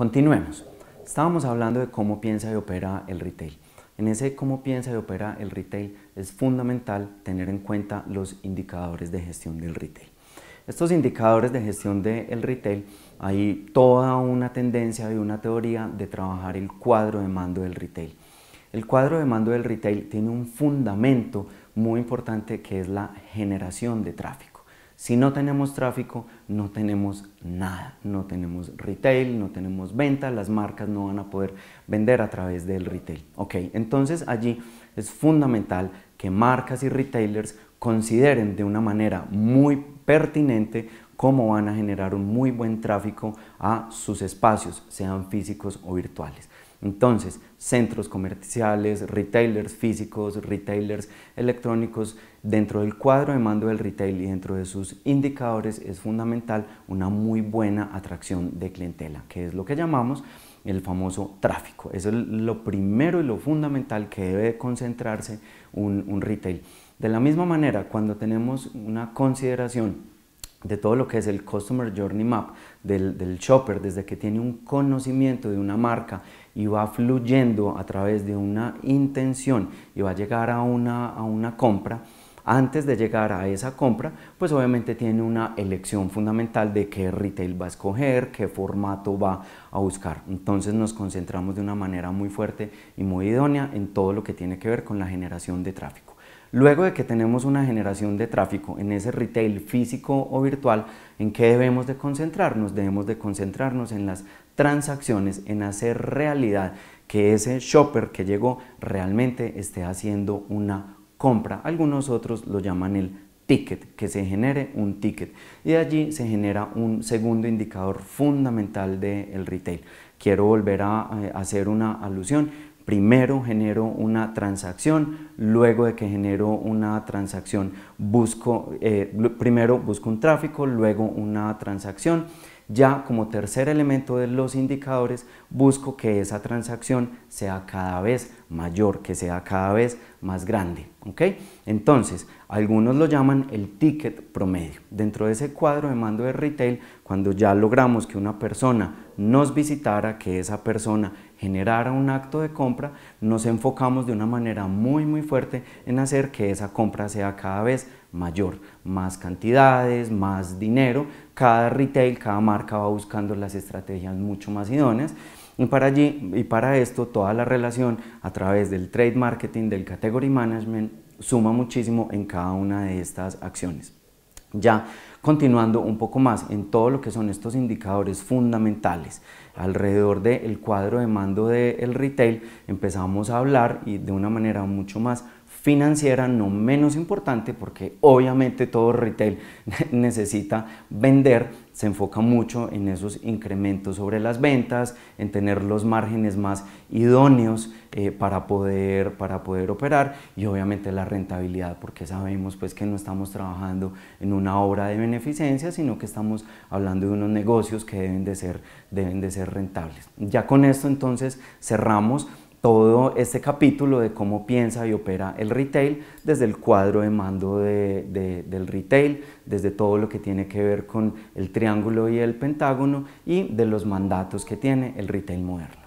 Continuemos. Estábamos hablando de cómo piensa y opera el retail. En ese cómo piensa y opera el retail es fundamental tener en cuenta los indicadores de gestión del retail. Estos indicadores de gestión del retail, hay toda una tendencia y una teoría de trabajar el cuadro de mando del retail. El cuadro de mando del retail tiene un fundamento muy importante que es la generación de tráfico. Si no tenemos tráfico, no tenemos nada, no tenemos retail, no tenemos venta, las marcas no van a poder vender a través del retail. Ok, entonces allí es fundamental que marcas y retailers consideren de una manera muy pertinente cómo van a generar un muy buen tráfico a sus espacios, sean físicos o virtuales. Entonces, centros comerciales, retailers físicos, retailers electrónicos, dentro del cuadro de mando del retail y dentro de sus indicadores es fundamental una muy buena atracción de clientela, que es lo que llamamos el famoso tráfico. Eso es lo primero y lo fundamental que debe concentrarse un, un retail. De la misma manera, cuando tenemos una consideración de todo lo que es el Customer Journey Map del, shopper, desde que tiene un conocimiento de una marca y va fluyendo a través de una intención y va a llegar a una, a una compra, antes de llegar a esa compra, pues obviamente tiene una elección fundamental de qué retail va a escoger, qué formato va a buscar. Entonces nos concentramos de una manera muy fuerte y muy idónea en todo lo que tiene que ver con la generación de tráfico. Luego de que tenemos una generación de tráfico en ese retail físico o virtual, ¿en qué debemos de concentrarnos? Debemos de concentrarnos en las transacciones, en hacer realidad que ese shopper que llegó realmente esté haciendo una compra. Algunos otros lo llaman el ticket, que se genere un ticket. Y allí se genera un segundo indicador fundamental del retail. Quiero volver a eh, hacer una alusión Primero genero una transacción, luego de que genero una transacción, busco, eh, primero busco un tráfico, luego una transacción. Ya como tercer elemento de los indicadores, busco que esa transacción sea cada vez mayor, que sea cada vez más grande. ¿ok? Entonces, algunos lo llaman el ticket promedio. Dentro de ese cuadro de mando de retail, cuando ya logramos que una persona nos visitara, que esa persona generara un acto de compra, nos enfocamos de una manera muy muy fuerte en hacer que esa compra sea cada vez mayor, más cantidades, más dinero, cada retail, cada marca va buscando las estrategias mucho más idóneas y para, allí, y para esto, toda la relación a través del trade marketing, del category management, suma muchísimo en cada una de estas acciones. Ya continuando un poco más en todo lo que son estos indicadores fundamentales alrededor del cuadro de mando del retail, empezamos a hablar y de una manera mucho más financiera, no menos importante, porque obviamente todo retail necesita vender se enfoca mucho en esos incrementos sobre las ventas, en tener los márgenes más idóneos eh, para, poder, para poder operar y obviamente la rentabilidad, porque sabemos pues que no estamos trabajando en una obra de beneficencia, sino que estamos hablando de unos negocios que deben de ser, deben de ser rentables. Ya con esto entonces cerramos todo ese capítulo de cómo piensa y opera el retail desde el cuadro de mando del retail, desde todo lo que tiene que ver con el triángulo y el pentágono y de los mandatos que tiene el retail moderno.